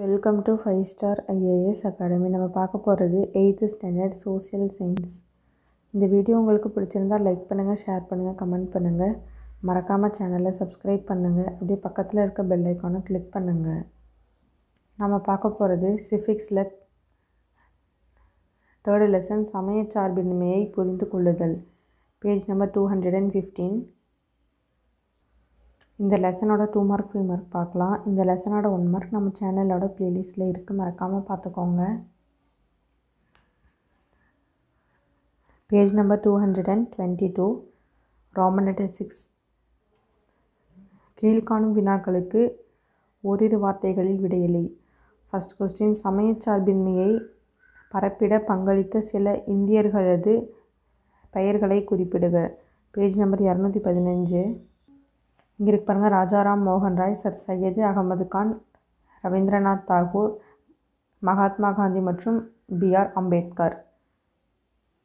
welcome to five star IAS academy நம்ம பார்க்க போகிறது எயித்து ஸ்டாண்டர்ட் சோசியல் சயின்ஸ் இந்த வீடியோ உங்களுக்கு பிடிச்சிருந்தால் லைக் பண்ணுங்கள் ஷேர் பண்ணுங்கள் கமெண்ட் பண்ணுங்கள் மறக்காமல் சேனலை சப்ஸ்கிரைப் பண்ணுங்கள் அப்படியே பக்கத்தில் இருக்க பெல் ஐக்கானை கிளிக் பண்ணுங்கள் நம்ம பார்க்க போகிறது சிஃபிக்ஸில் தேர்டு லெசன் சமய சார்பின்மையை புரிந்து கொள்ளுதல் page number two hundred and fifteen இந்த லெசனோட டூ மார்க் ஃபைவ் மார்க் பார்க்கலாம் இந்த லெசனோட ஒன் மார்க் நம்ம சேனலோட ப்ளேலிஸ்ட்டில் இருக்குது மறக்காமல் பார்த்துக்கோங்க page number two hundred and twenty two roman letter six கீழ்காணும் வினாக்களுக்கு ஓரிரு வார்த்தைகளில் விடையில்லை ஃபஸ்ட் கொஸ்டின் சமய சார்பின்மையை பரப்பிட பங்களித்த சில இந்தியர்களது பெயர்களை குறிப்பிடுக பேஜ் நம்பர் இரநூத்தி பதினஞ்சு இங்கே இருக்கு பாருங்கள் ராஜாராம் மோகன் ராய் சர் சையது அகமது கான் ரவீந்திரநாத் தாகூர் மகாத்மா காந்தி மற்றும் பிஆர் அம்பேத்கர்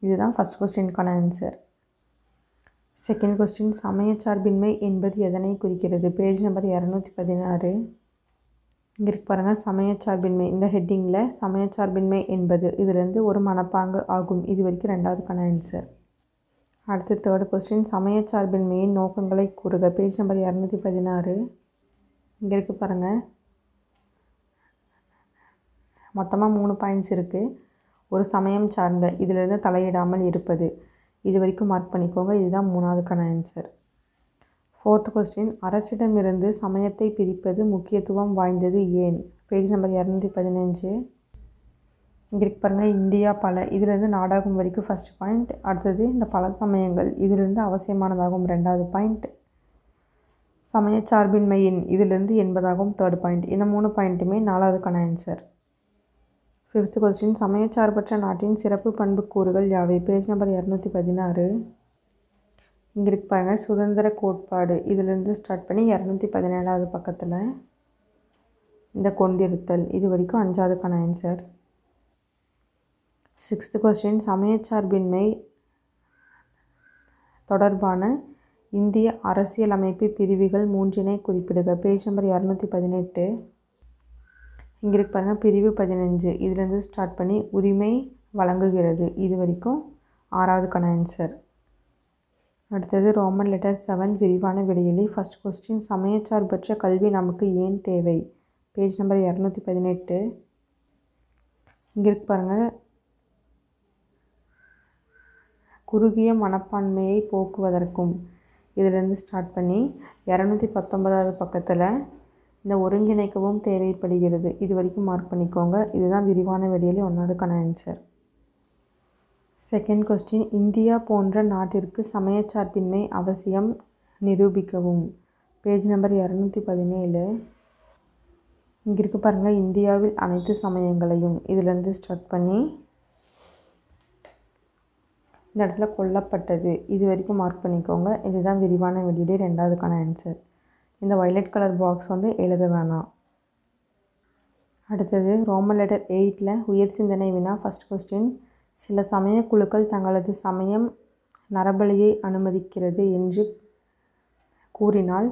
இதுதான் ஃபஸ்ட் கொஸ்டினுக்கான ஆன்சர் செகண்ட் கொஸ்டின் சமய சார்பின்மை என்பது எதனை குறிக்கிறது பேஜ் நம்பர் இரநூத்தி பதினாறு இங்கே இருக்கு பாருங்கள் சமய சார்பின்மை இந்த ஹெட்டிங்கில் சமய சார்பின்மை என்பது இதிலிருந்து ஒரு மனப்பாங்கு ஆகும் இது வரைக்கும் ரெண்டாவதுக்கான ஆன்சர் அடுத்து தேர்ட் கொஸ்டின் சமய சார்பின் மெயின் நோக்கங்களை கூறுக பேஜ் நம்பர் இரநூத்தி பதினாறு இங்கே இருக்குது பாருங்கள் மொத்தமாக மூணு பாயிண்ட்ஸ் இருக்குது ஒரு சமயம் சார்ந்த இதிலிருந்து தலையிடாமல் இருப்பது இது வரைக்கும் மார்க் பண்ணிக்கோங்க இதுதான் மூணாவதுக்கான ஆன்சர் ஃபோர்த் கொஸ்டின் அரசிடமிருந்து சமயத்தை பிரிப்பது முக்கியத்துவம் வாய்ந்தது ஏன் பேஜ் நம்பர் இரநூத்தி பதினஞ்சு இங்கே இருக்கு பாருங்கள் இந்தியா பல இதிலேருந்து நாடாகும் வரைக்கும் ஃபஸ்ட் பாயிண்ட் அடுத்தது இந்த பல சமயங்கள் இதிலிருந்து அவசியமானதாகும் ரெண்டாவது பாயிண்ட் சமய சார்பின்மையின் இதிலிருந்து என்பதாகவும் தேர்ட் பாயிண்ட் இந்த மூணு பாயிண்ட்டுமே நாலாவதுக்கான ஆன்சர் ஃபிஃப்த் கொஸ்டின் சமயச்சார்பற்ற நாட்டின் சிறப்பு பண்புக்கூறுகள் யாவை பேஜ் நம்பர் இரநூத்தி பதினாறு இங்கே இருக்கு பாருங்கள் சுதந்திர கோட்பாடு இதிலிருந்து ஸ்டார்ட் பண்ணி இரநூத்தி பதினேழாவது பக்கத்தில் இந்த கொண்டிருத்தல் இது வரைக்கும் அஞ்சாவதுக்கான ஆன்சர் சிக்ஸ்த்து கொஸ்டின் சமயச்சார்பின்மை தொடர்பான இந்திய அரசியலமைப்பு பிரிவுகள் மூன்றினை குறிப்பிடுக பேஜ் நம்பர் இரநூத்தி பதினெட்டு இங்கே இருக்கு பாருங்கள் பிரிவு பதினஞ்சு இதுலேருந்து ஸ்டார்ட் பண்ணி உரிமை வழங்குகிறது இது வரைக்கும் ஆறாவதுக்கான ஆன்சர் அடுத்தது ரோமன் லெட்டர் செவன் விரிவான விடையிலே ஃபஸ்ட் கொஸ்டின் சமயச்சார்பற்ற கல்வி நமக்கு ஏன் தேவை பேஜ் நம்பர் இரநூத்தி பதினெட்டு இங்கே இருக்கு பாருங்கள் குறுகிய மனப்பான்மையை போக்குவதற்கும் இதிலிருந்து ஸ்டார்ட் பண்ணி இரநூத்தி பத்தொன்பதாவது பக்கத்தில் இந்த ஒருங்கிணைக்கவும் தேவைப்படுகிறது இது வரைக்கும் மார்க் பண்ணிக்கோங்க இதுதான் விரிவான வெளியில் ஒன்றாவதுக்கான ஆன்சர் செகண்ட் கொஸ்டின் இந்தியா போன்ற நாட்டிற்கு சமயச்சார்பின்மை அவசியம் நிரூபிக்கவும் பேஜ் நம்பர் இரநூத்தி பதினேழு இங்கே இருக்க பாருங்கள் இந்தியாவில் அனைத்து சமயங்களையும் இதிலேருந்து ஸ்டார்ட் பண்ணி இந்த இடத்துல கொல்லப்பட்டது இது வரைக்கும் மார்க் பண்ணிக்கோங்க இதுதான் விரிவான வெளியிலே ரெண்டாவதுக்கான ஆன்சர் இந்த வைலட் கலர் பாக்ஸ் வந்து எழுத வேணாம் அடுத்தது ரோமன் லெட்டர் எயிட்டில் உயர் சிந்தனை வினா ஃபஸ்ட் கொஸ்டின் சில சமய குழுக்கள் தங்களது சமயம் நரபலியை அனுமதிக்கிறது என்று கூறினால்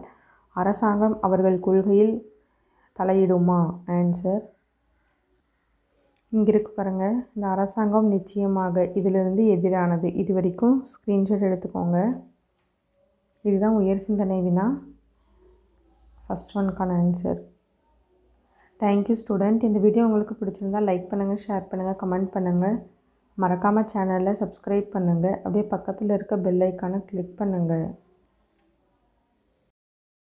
அரசாங்கம் அவர்கள் கொள்கையில் தலையிடுமா ஆன்சர் இங்கே இருக்கு பாருங்கள் இந்த அரசாங்கம் நிச்சயமாக இதிலிருந்து எதிரானது இது வரைக்கும் ஸ்க்ரீன்ஷாட் எடுத்துக்கோங்க இதுதான் உயர் சிந்தனை வினா ஃபஸ்ட் ஒன்க்கான ஆன்சர் தேங்க்யூ ஸ்டூடெண்ட் இந்த வீடியோ உங்களுக்கு பிடிச்சிருந்தால் லைக் பண்ணுங்கள் ஷேர் பண்ணுங்கள் கமெண்ட் பண்ணுங்கள் மறக்காமல் சேனலில் சப்ஸ்கிரைப் பண்ணுங்கள் அப்படியே பக்கத்தில் இருக்க பெல் ஐக்கானை கிளிக் பண்ணுங்கள்